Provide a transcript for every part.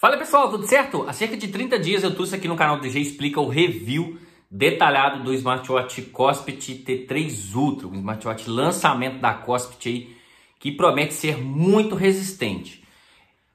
Fala pessoal, tudo certo? Há cerca de 30 dias eu trouxe aqui no canal DG Explica o review detalhado do smartwatch Cospit T3 Ultra, um smartwatch lançamento da Cospit aí, que promete ser muito resistente.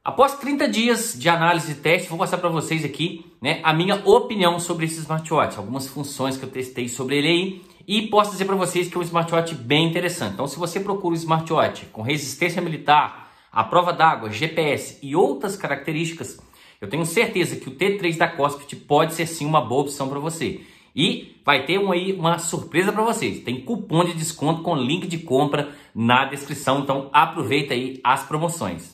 Após 30 dias de análise e teste, vou passar para vocês aqui né, a minha opinião sobre esse smartwatch, algumas funções que eu testei sobre ele aí e posso dizer para vocês que é um smartwatch bem interessante. Então se você procura um smartwatch com resistência militar, a prova d'água, GPS e outras características, eu tenho certeza que o T3 da COSPIT pode ser sim uma boa opção para você. E vai ter um aí uma surpresa para vocês. Tem cupom de desconto com link de compra na descrição, então aproveita aí as promoções.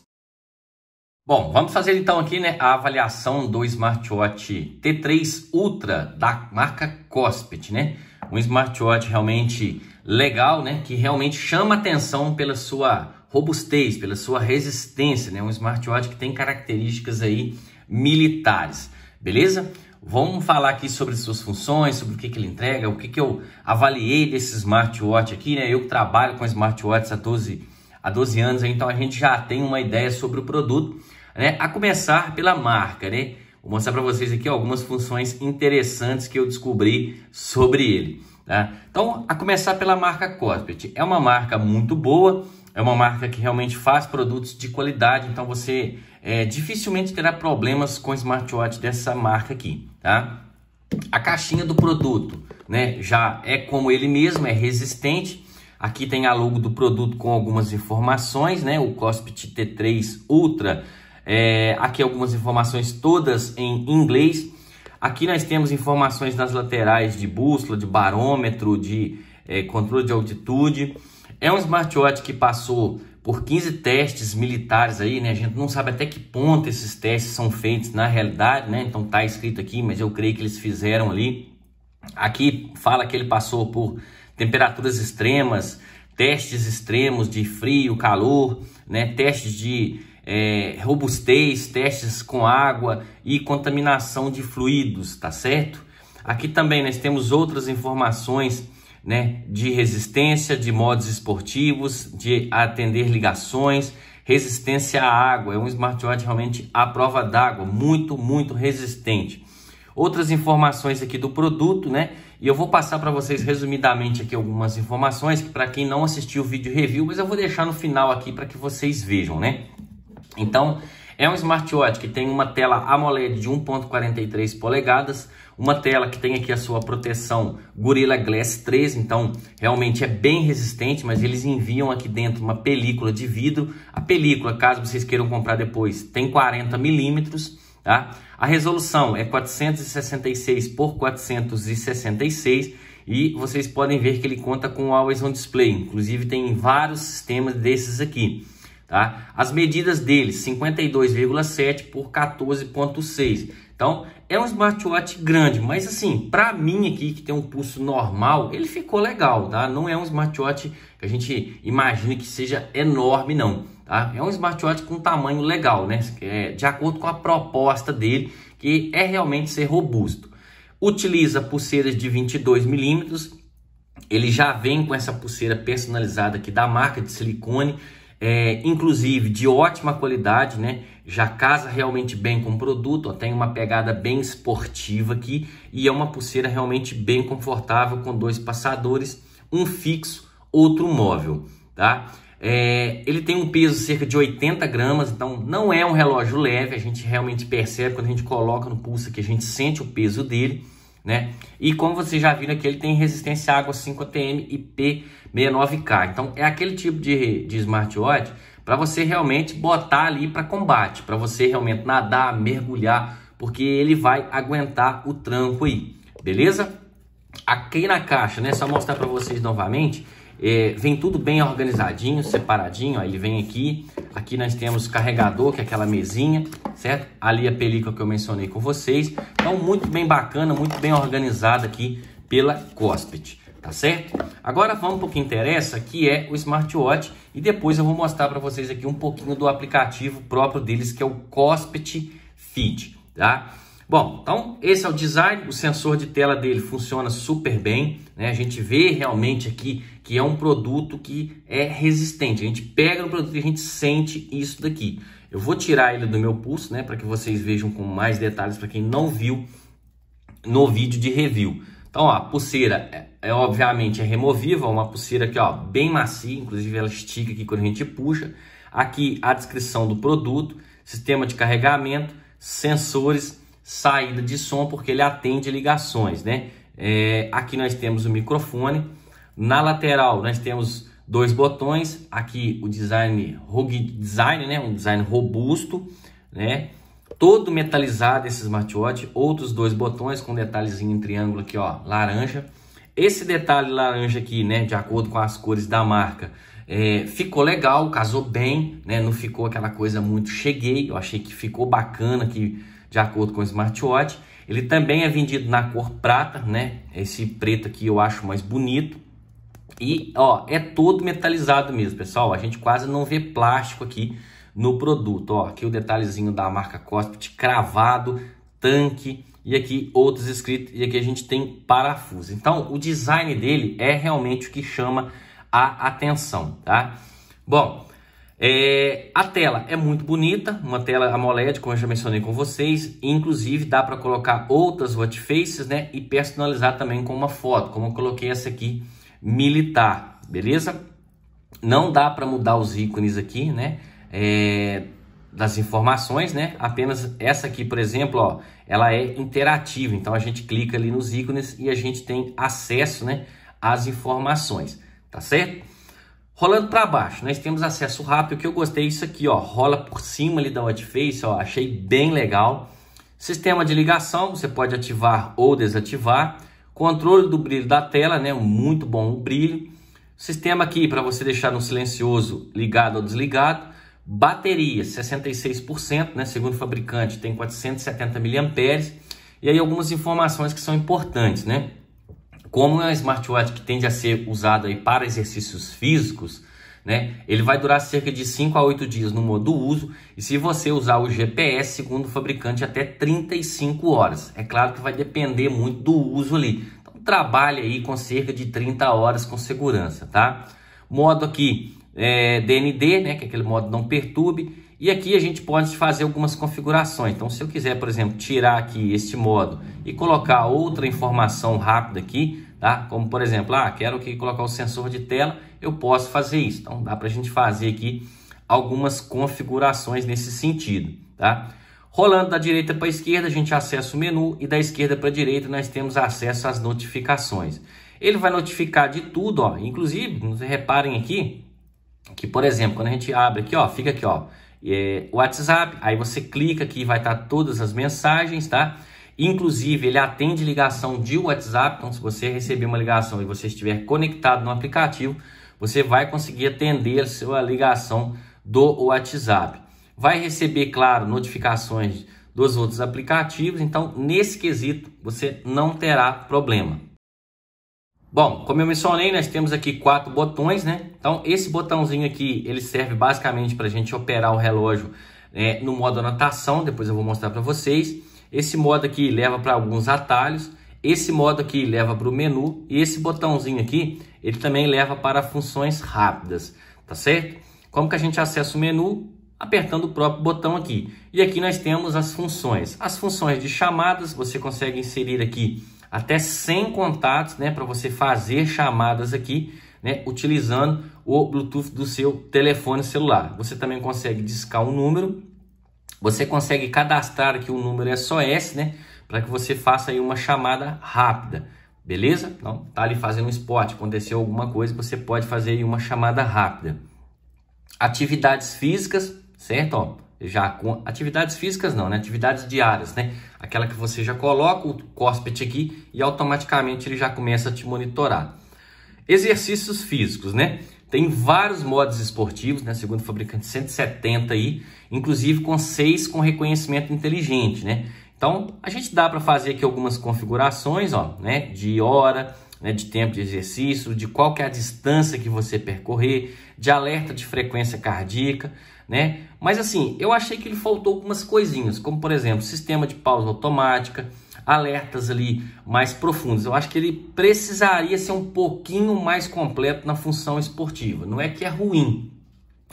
Bom, vamos fazer então aqui né, a avaliação do smartwatch T3 Ultra da marca Cospe, né? Um smartwatch realmente legal, né? Que realmente chama atenção pela sua robustez, pela sua resistência, né? Um smartwatch que tem características aí militares, beleza? Vamos falar aqui sobre suas funções, sobre o que, que ele entrega, o que, que eu avaliei desse smartwatch aqui, né? Eu trabalho com smartwatches há 12, há 12 anos, então a gente já tem uma ideia sobre o produto, né? A começar pela marca, né? Vou mostrar para vocês aqui algumas funções interessantes que eu descobri sobre ele. Tá? Então, a começar pela marca Cospet. É uma marca muito boa, é uma marca que realmente faz produtos de qualidade, então você é, dificilmente terá problemas com smartwatch dessa marca aqui, tá? A caixinha do produto, né, já é como ele mesmo, é resistente. Aqui tem a logo do produto com algumas informações, né, o Cospit T3 Ultra. É, aqui algumas informações todas em inglês. Aqui nós temos informações nas laterais de bússola, de barômetro, de é, controle de altitude. É um smartwatch que passou por 15 testes militares aí, né? A gente não sabe até que ponto esses testes são feitos na realidade, né? Então tá escrito aqui, mas eu creio que eles fizeram ali. Aqui fala que ele passou por temperaturas extremas, testes extremos de frio, calor, né? Testes de é, robustez, testes com água e contaminação de fluidos, tá certo? Aqui também nós temos outras informações né, de resistência, de modos esportivos, de atender ligações, resistência à água. É um smartwatch realmente à prova d'água, muito, muito resistente. Outras informações aqui do produto, né? E eu vou passar para vocês resumidamente aqui algumas informações que para quem não assistiu o vídeo review, mas eu vou deixar no final aqui para que vocês vejam, né? Então, é um smartwatch que tem uma tela AMOLED de 1.43 polegadas, uma tela que tem aqui a sua proteção Gorilla Glass 3, então realmente é bem resistente, mas eles enviam aqui dentro uma película de vidro. A película, caso vocês queiram comprar depois, tem 40 milímetros, tá? A resolução é 466 por 466 e vocês podem ver que ele conta com o Always On Display, inclusive tem vários sistemas desses aqui. Tá? As medidas dele, 52,7 por 14,6. Então, é um smartwatch grande, mas assim, para mim aqui que tem um pulso normal, ele ficou legal, tá? Não é um smartwatch que a gente imagina que seja enorme, não. Tá? É um smartwatch com tamanho legal, né? É, de acordo com a proposta dele, que é realmente ser robusto. Utiliza pulseiras de 22 milímetros. Ele já vem com essa pulseira personalizada aqui da marca de silicone é, inclusive de ótima qualidade, né? Já casa realmente bem com o produto, ó, tem uma pegada bem esportiva aqui e é uma pulseira realmente bem confortável com dois passadores, um fixo, outro móvel, tá? É, ele tem um peso cerca de 80 gramas, então não é um relógio leve, a gente realmente percebe quando a gente coloca no pulso que a gente sente o peso dele né? E como vocês já viram aqui, ele tem resistência à água 5 ATM e P69K. Então é aquele tipo de, de smartwatch para você realmente botar ali para combate, para você realmente nadar, mergulhar, porque ele vai aguentar o tranco aí, beleza? Aqui na caixa, né? Só mostrar para vocês novamente. É, vem tudo bem organizadinho, separadinho. Ele vem aqui. Aqui nós temos carregador, que é aquela mesinha, certo? Ali a película que eu mencionei com vocês. Então, muito bem bacana, muito bem organizada aqui pela Cospet, tá certo? Agora vamos para o que interessa, que é o smartwatch. E depois eu vou mostrar para vocês aqui um pouquinho do aplicativo próprio deles, que é o Cospet Fit, tá? Bom, então esse é o design, o sensor de tela dele funciona super bem, né? A gente vê realmente aqui que é um produto que é resistente. A gente pega o produto e a gente sente isso daqui. Eu vou tirar ele do meu pulso, né, para que vocês vejam com mais detalhes para quem não viu no vídeo de review. Então, ó, a pulseira é, é obviamente é removível, é uma pulseira aqui, ó, bem macia, inclusive ela estica aqui quando a gente puxa. Aqui a descrição do produto, sistema de carregamento, sensores saída de som, porque ele atende ligações, né? É, aqui nós temos o microfone, na lateral nós temos dois botões, aqui o design rugged design, né? Um design robusto, né? Todo metalizado esse smartwatch, outros dois botões com detalhezinho em triângulo aqui, ó, laranja. Esse detalhe laranja aqui, né, de acordo com as cores da marca, é, ficou legal, casou bem, né, não ficou aquela coisa muito cheguei, eu achei que ficou bacana, que de acordo com o smartwatch. Ele também é vendido na cor prata, né? Esse preto aqui eu acho mais bonito. E, ó, é todo metalizado mesmo, pessoal. A gente quase não vê plástico aqui no produto, ó. Aqui o detalhezinho da marca Cospit cravado, tanque e aqui outros escritos e aqui a gente tem parafuso. Então, o design dele é realmente o que chama a atenção, tá? Bom, é, a tela é muito bonita, uma tela AMOLED, como eu já mencionei com vocês. Inclusive dá para colocar outras watch faces, né? E personalizar também com uma foto, como eu coloquei essa aqui, militar, beleza? Não dá para mudar os ícones aqui, né? É, das informações, né? Apenas essa aqui, por exemplo, ó, ela é interativa. Então a gente clica ali nos ícones e a gente tem acesso, né, às informações, tá certo? Rolando para baixo, nós temos acesso rápido, que eu gostei isso aqui, ó, rola por cima ali da Watchface, ó, achei bem legal. Sistema de ligação, você pode ativar ou desativar. Controle do brilho da tela, né, muito bom o brilho. Sistema aqui para você deixar no silencioso, ligado ou desligado. Bateria, 66%, né, segundo o fabricante, tem 470 mAh. E aí algumas informações que são importantes, né? Como é uma smartwatch que tende a ser usada aí para exercícios físicos, né? Ele vai durar cerca de 5 a 8 dias no modo uso e se você usar o GPS, segundo o fabricante, até 35 horas. É claro que vai depender muito do uso ali. Então trabalhe aí com cerca de 30 horas com segurança, tá? Modo aqui é, DND, né? Que é aquele modo não perturbe. E aqui a gente pode fazer algumas configurações. Então, se eu quiser, por exemplo, tirar aqui este modo e colocar outra informação rápida aqui, tá? Como por exemplo, ah, quero que colocar o sensor de tela, eu posso fazer isso. Então, dá para a gente fazer aqui algumas configurações nesse sentido, tá? Rolando da direita para a esquerda, a gente acessa o menu e da esquerda para a direita nós temos acesso às notificações. Ele vai notificar de tudo, ó. Inclusive, reparem aqui que, por exemplo, quando a gente abre aqui, ó, fica aqui, ó é, WhatsApp. Aí você clica aqui, vai estar todas as mensagens, tá? Inclusive, ele atende ligação de WhatsApp. Então, se você receber uma ligação e você estiver conectado no aplicativo, você vai conseguir atender a sua ligação do WhatsApp. Vai receber, claro, notificações dos outros aplicativos. Então, nesse quesito, você não terá problema. Bom, como eu mencionei, nós temos aqui quatro botões, né? Então, esse botãozinho aqui, ele serve basicamente para a gente operar o relógio né, no modo anotação, depois eu vou mostrar para vocês. Esse modo aqui leva para alguns atalhos, esse modo aqui leva para o menu e esse botãozinho aqui, ele também leva para funções rápidas, tá certo? Como que a gente acessa o menu? Apertando o próprio botão aqui. E aqui nós temos as funções. As funções de chamadas, você consegue inserir aqui até 100 contatos, né, para você fazer chamadas aqui, né, utilizando o Bluetooth do seu telefone celular. Você também consegue discar um número, você consegue cadastrar aqui o um número é SOS, né, para que você faça aí uma chamada rápida. Beleza? Não, tá ali fazendo um spot, aconteceu alguma coisa, você pode fazer aí uma chamada rápida. Atividades físicas, certo? Ó, já com atividades físicas não, né? Atividades diárias, né? Aquela que você já coloca o cóspite aqui e automaticamente ele já começa a te monitorar. Exercícios físicos, né? Tem vários modos esportivos, né? Segundo o fabricante, 170 aí, inclusive com seis com reconhecimento inteligente, né? Então, a gente dá para fazer aqui algumas configurações, ó, né? De hora, né, de tempo de exercício, de qual que é a distância que você percorrer, de alerta de frequência cardíaca né? Mas assim, eu achei que ele faltou algumas coisinhas, como por exemplo, sistema de pausa automática, alertas ali mais profundos. Eu acho que ele precisaria ser um pouquinho mais completo na função esportiva. Não é que é ruim,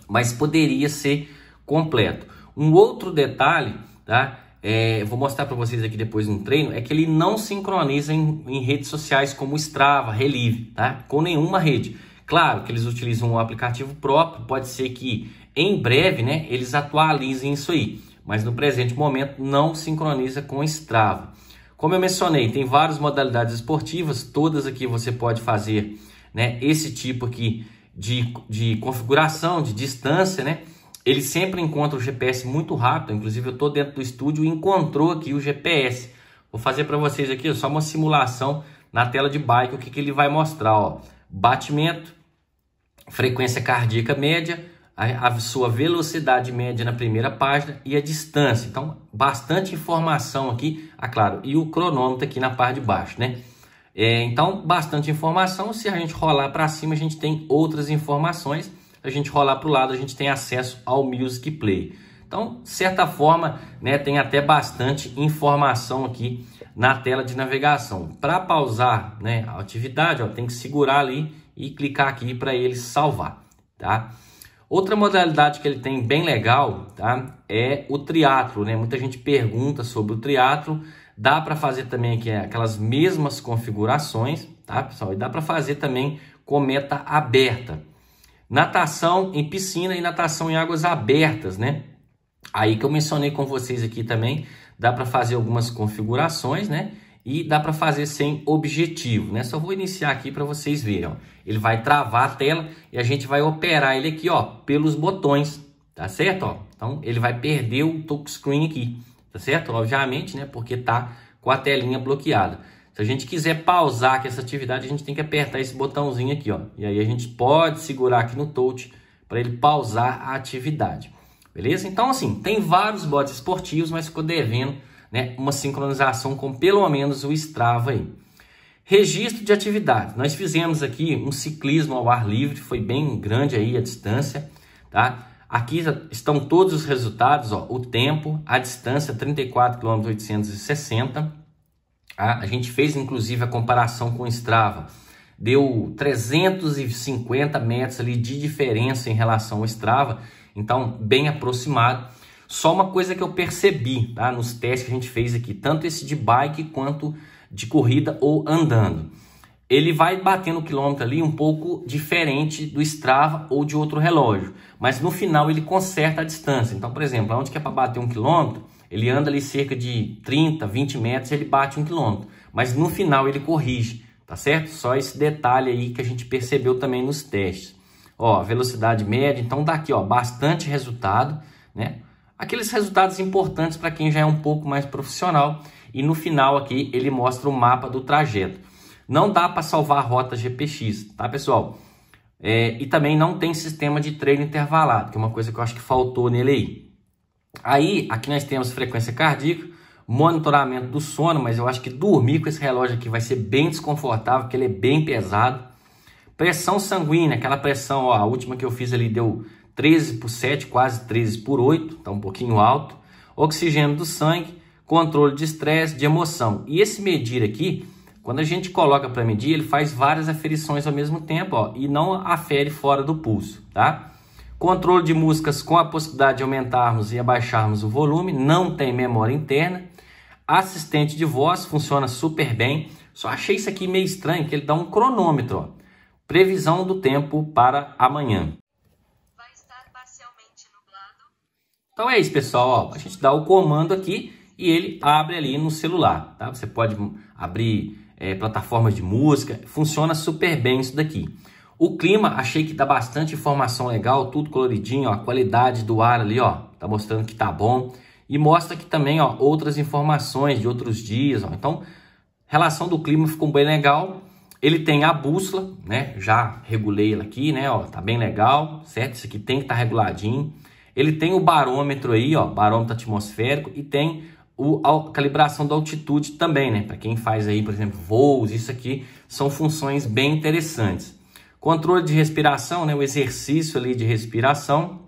mas poderia ser completo. Um outro detalhe, tá? É, vou mostrar para vocês aqui depois no treino, é que ele não sincroniza em, em redes sociais como Strava, Relive, tá? Com nenhuma rede. Claro que eles utilizam um aplicativo próprio, pode ser que em breve né, eles atualizem isso aí, mas no presente momento não sincroniza com o Strava. Como eu mencionei, tem várias modalidades esportivas, todas aqui você pode fazer né, esse tipo aqui de, de configuração, de distância, né? Ele sempre encontra o GPS muito rápido, inclusive eu estou dentro do estúdio e encontrou aqui o GPS. Vou fazer para vocês aqui ó, só uma simulação na tela de bike, o que, que ele vai mostrar, ó. Batimento, frequência cardíaca média, a, a, sua velocidade média na primeira página e a distância. Então, bastante informação aqui, ah, claro, e o cronômetro aqui na parte de baixo, né? É, então, bastante informação. Se a gente rolar para cima, a gente tem outras informações. Se A gente rolar para o lado, a gente tem acesso ao Music Play. Então, certa forma, né, tem até bastante informação aqui na tela de navegação. Para pausar né, a atividade, ó, tem que segurar ali e clicar aqui para ele salvar, tá? Outra modalidade que ele tem bem legal, tá? É o triatlo, né? Muita gente pergunta sobre o triatlo. Dá para fazer também aqui é, aquelas mesmas configurações, tá, pessoal? E dá para fazer também com meta aberta. Natação em piscina e natação em águas abertas, né? Aí que eu mencionei com vocês aqui também, dá para fazer algumas configurações, né? e dá para fazer sem objetivo, né? Só vou iniciar aqui para vocês verem, ó. Ele vai travar a tela e a gente vai operar ele aqui, ó, pelos botões, tá certo, ó? Então, ele vai perder o touchscreen aqui, tá certo? Obviamente, né, porque tá com a telinha bloqueada. Se a gente quiser pausar aqui essa atividade, a gente tem que apertar esse botãozinho aqui, ó. E aí a gente pode segurar aqui no touch para ele pausar a atividade. Beleza? Então, assim, tem vários bots esportivos, mas ficou devendo né, uma sincronização com pelo menos o Strava aí. Registro de atividade. Nós fizemos aqui um ciclismo ao ar livre, foi bem grande aí a distância, tá? Aqui estão todos os resultados, ó, o tempo, a distância 34 km 860. A gente fez inclusive a comparação com o Strava. Deu 350 metros ali de diferença em relação ao Strava, então bem aproximado. Só uma coisa que eu percebi tá? nos testes que a gente fez aqui, tanto esse de bike quanto de corrida ou andando. Ele vai batendo o quilômetro ali um pouco diferente do Strava ou de outro relógio, mas no final ele conserta a distância. Então, por exemplo, onde que é para bater um quilômetro, ele anda ali cerca de 30, 20 metros, e ele bate um quilômetro, mas no final ele corrige, tá certo? Só esse detalhe aí que a gente percebeu também nos testes. Ó, velocidade média, então daqui tá ó, bastante resultado, né? aqueles resultados importantes para quem já é um pouco mais profissional. E no final aqui ele mostra o mapa do trajeto. Não dá para salvar a rota GPX, tá pessoal? É, e também não tem sistema de treino intervalado, que é uma coisa que eu acho que faltou nele aí. Aí, aqui nós temos frequência cardíaca, monitoramento do sono, mas eu acho que dormir com esse relógio aqui vai ser bem desconfortável, porque ele é bem pesado. Pressão sanguínea, aquela pressão, ó, a última que eu fiz ali deu 13 por 7, quase 13 por 8, está um pouquinho alto. Oxigênio do sangue, controle de estresse, de emoção. E esse medir aqui, quando a gente coloca para medir, ele faz várias aferições ao mesmo tempo ó, e não afere fora do pulso, tá? Controle de músicas com a possibilidade de aumentarmos e abaixarmos o volume, não tem memória interna. Assistente de voz funciona super bem. Só achei isso aqui meio estranho, que ele dá um cronômetro, ó. Previsão do tempo para amanhã. Então é isso, pessoal. a gente dá o comando aqui e ele abre ali no celular. Tá? Você pode abrir é, plataformas de música. Funciona super bem isso daqui. O clima, achei que dá bastante informação legal, tudo coloridinho, ó, a qualidade do ar ali, ó, tá mostrando que tá bom. E mostra aqui também, ó, outras informações de outros dias, ó. Então, relação do clima ficou bem legal. Ele tem a bússola, né? Já regulei ela aqui, né? Ó, tá bem legal, certo? Isso aqui tem que estar tá reguladinho. Ele tem o barômetro aí, ó, barômetro atmosférico e tem o, a calibração da altitude também, né? Para quem faz aí, por exemplo, voos, isso aqui são funções bem interessantes. Controle de respiração, né? O exercício ali de respiração,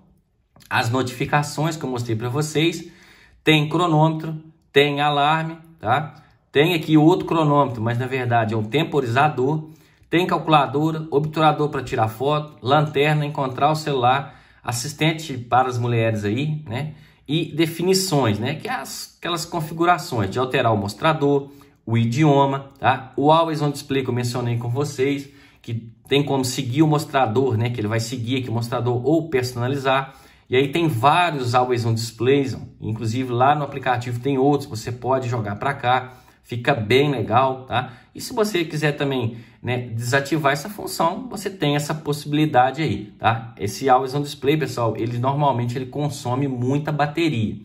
as notificações que eu mostrei para vocês, tem cronômetro, tem alarme, tá? Tem aqui outro cronômetro, mas na verdade é um temporizador. Tem calculadora, obturador para tirar foto, lanterna, encontrar o celular, assistente para as mulheres aí, né? E definições, né? Que é as, aquelas configurações de alterar o mostrador, o idioma, tá? O Always on Display que eu mencionei com vocês, que tem como seguir o mostrador, né? Que ele vai seguir aqui o mostrador ou personalizar. E aí tem vários Always on Displays, inclusive lá no aplicativo tem outros, você pode jogar para cá, fica bem legal, tá? E se você quiser também né, desativar essa função, você tem essa possibilidade aí, tá? Esse always on display, pessoal, ele normalmente ele consome muita bateria,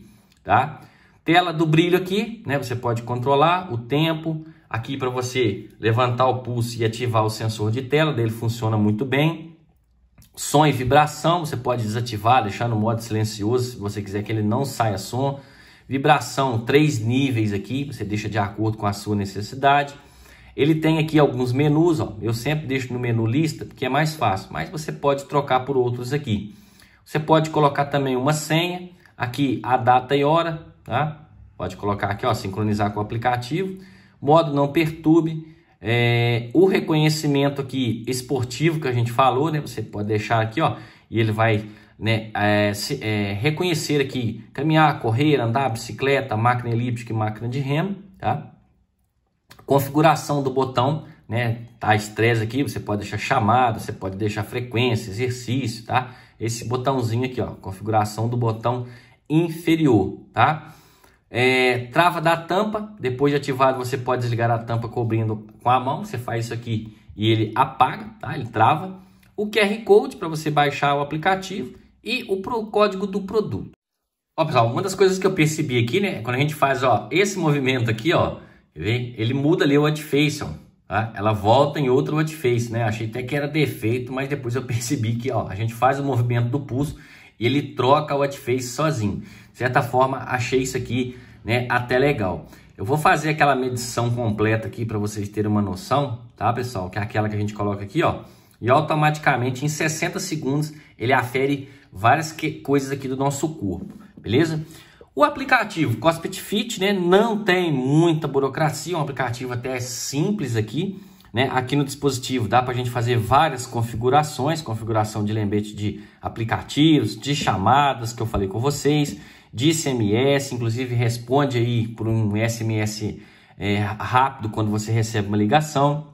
tá? Tela do brilho aqui, né? Você pode controlar o tempo aqui para você levantar o pulso e ativar o sensor de tela, dele funciona muito bem. Som e vibração, você pode desativar, deixar no modo silencioso, se você quiser que ele não saia som. Vibração, três níveis aqui, você deixa de acordo com a sua necessidade ele tem aqui alguns menus, ó. eu sempre deixo no menu lista, porque é mais fácil, mas você pode trocar por outros aqui. Você pode colocar também uma senha, aqui a data e hora, tá? Pode colocar aqui, ó, sincronizar com o aplicativo. Modo não perturbe. É, o reconhecimento aqui esportivo que a gente falou, né? Você pode deixar aqui, ó, e ele vai né, é, se, é, reconhecer aqui caminhar, correr, andar, bicicleta, máquina elíptica e máquina de remo, tá? Configuração do botão, né? Tá as três aqui, você pode deixar chamada, você pode deixar frequência, exercício, tá? Esse botãozinho aqui, ó, configuração do botão inferior, tá? É, trava da tampa, depois de ativado você pode desligar a tampa cobrindo com a mão, você faz isso aqui e ele apaga, tá? Ele trava. O QR Code para você baixar o aplicativo e o pro, código do produto. Ó pessoal, uma das coisas que eu percebi aqui, né, é quando a gente faz, ó, esse movimento aqui, ó, ele muda ali o ó. tá? Ela volta em outro face, né? Achei até que era defeito, mas depois eu percebi que ó, a gente faz o movimento do pulso e ele troca o face sozinho. De certa forma, achei isso aqui né, até legal. Eu vou fazer aquela medição completa aqui para vocês terem uma noção, tá, pessoal? Que é aquela que a gente coloca aqui, ó. E automaticamente, em 60 segundos, ele afere várias que, coisas aqui do nosso corpo, beleza? O aplicativo Cospet Fit, né, não tem muita burocracia, é um aplicativo até simples aqui, né? Aqui no dispositivo dá para a gente fazer várias configurações, configuração de lembrete de aplicativos, de chamadas que eu falei com vocês, de SMS, inclusive responde aí por um SMS é, rápido quando você recebe uma ligação.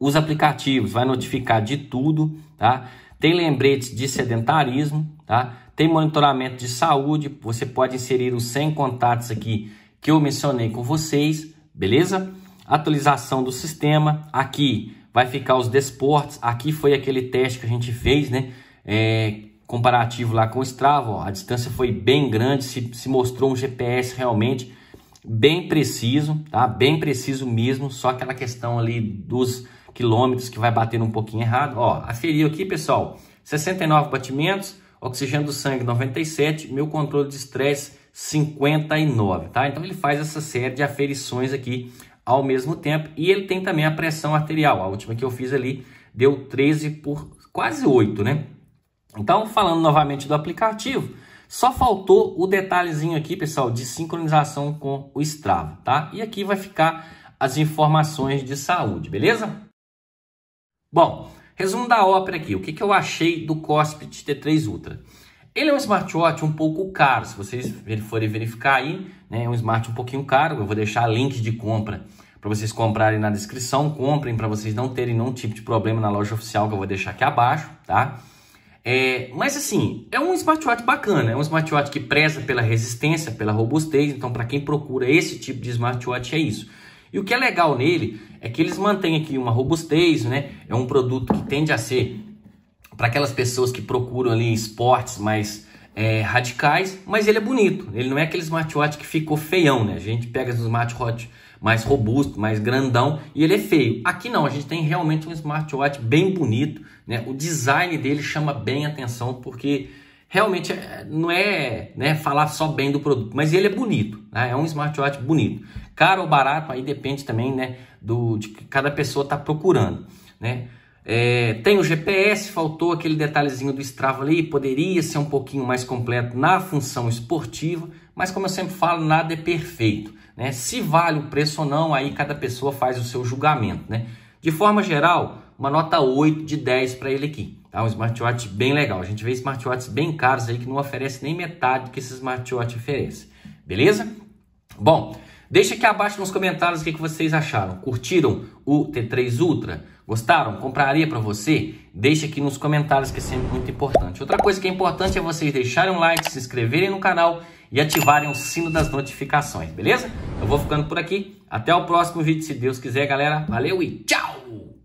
Os aplicativos vai notificar de tudo, tá? Tem lembretes de sedentarismo, tá? Tem monitoramento de saúde, você pode inserir os 100 contatos aqui que eu mencionei com vocês, beleza? Atualização do sistema, aqui vai ficar os desportes, aqui foi aquele teste que a gente fez, né? É, comparativo lá com o Strava, ó, a distância foi bem grande, se, se mostrou um GPS realmente bem preciso, tá? Bem preciso mesmo, só aquela questão ali dos quilômetros que vai batendo um pouquinho errado. Ó, aferiu aqui, pessoal, 69 batimentos, oxigênio do sangue 97, meu controle de estresse 59, tá? Então ele faz essa série de aferições aqui ao mesmo tempo e ele tem também a pressão arterial. A última que eu fiz ali deu 13 por quase 8, né? Então, falando novamente do aplicativo, só faltou o detalhezinho aqui, pessoal, de sincronização com o Strava, tá? E aqui vai ficar as informações de saúde, beleza? Bom, Resumo da ópera aqui, o que, que eu achei do Cospit T3 Ultra. Ele é um smartwatch um pouco caro, se vocês forem verificar aí, né, é um smart um pouquinho caro, eu vou deixar link de compra para vocês comprarem na descrição, comprem para vocês não terem nenhum tipo de problema na loja oficial que eu vou deixar aqui abaixo, tá? É, mas assim, é um smartwatch bacana, é um smartwatch que preza pela resistência, pela robustez, então para quem procura esse tipo de smartwatch é isso. E o que é legal nele é que eles mantêm aqui uma robustez, né? É um produto que tende a ser para aquelas pessoas que procuram ali esportes mais é, radicais, mas ele é bonito. Ele não é aquele smartwatch que ficou feião, né? A gente pega os smartwatch mais robusto, mais grandão e ele é feio. Aqui não, a gente tem realmente um smartwatch bem bonito, né? O design dele chama bem atenção porque realmente é, não é né, falar só bem do produto, mas ele é bonito, né? é um smartwatch bonito. Caro ou barato, aí depende também, né, do, de que cada pessoa está procurando, né? É, tem o GPS, faltou aquele detalhezinho do Strava ali, poderia ser um pouquinho mais completo na função esportiva, mas como eu sempre falo, nada é perfeito, né? Se vale o preço ou não, aí cada pessoa faz o seu julgamento, né? De forma geral, uma nota 8 de 10 para ele aqui, tá? Um smartwatch bem legal. A gente vê smartwatches bem caros aí que não oferece nem metade do que esse smartwatch oferece, beleza? Bom, Deixa aqui abaixo nos comentários o que, vocês acharam. Curtiram o T3 Ultra? Gostaram? Compraria para você? Deixa aqui nos comentários que é sempre muito importante. Outra coisa que é importante é vocês deixarem um like, se inscreverem no canal e ativarem o sino das notificações, beleza? Eu vou ficando por aqui. Até o próximo vídeo, se Deus quiser, galera. Valeu e tchau!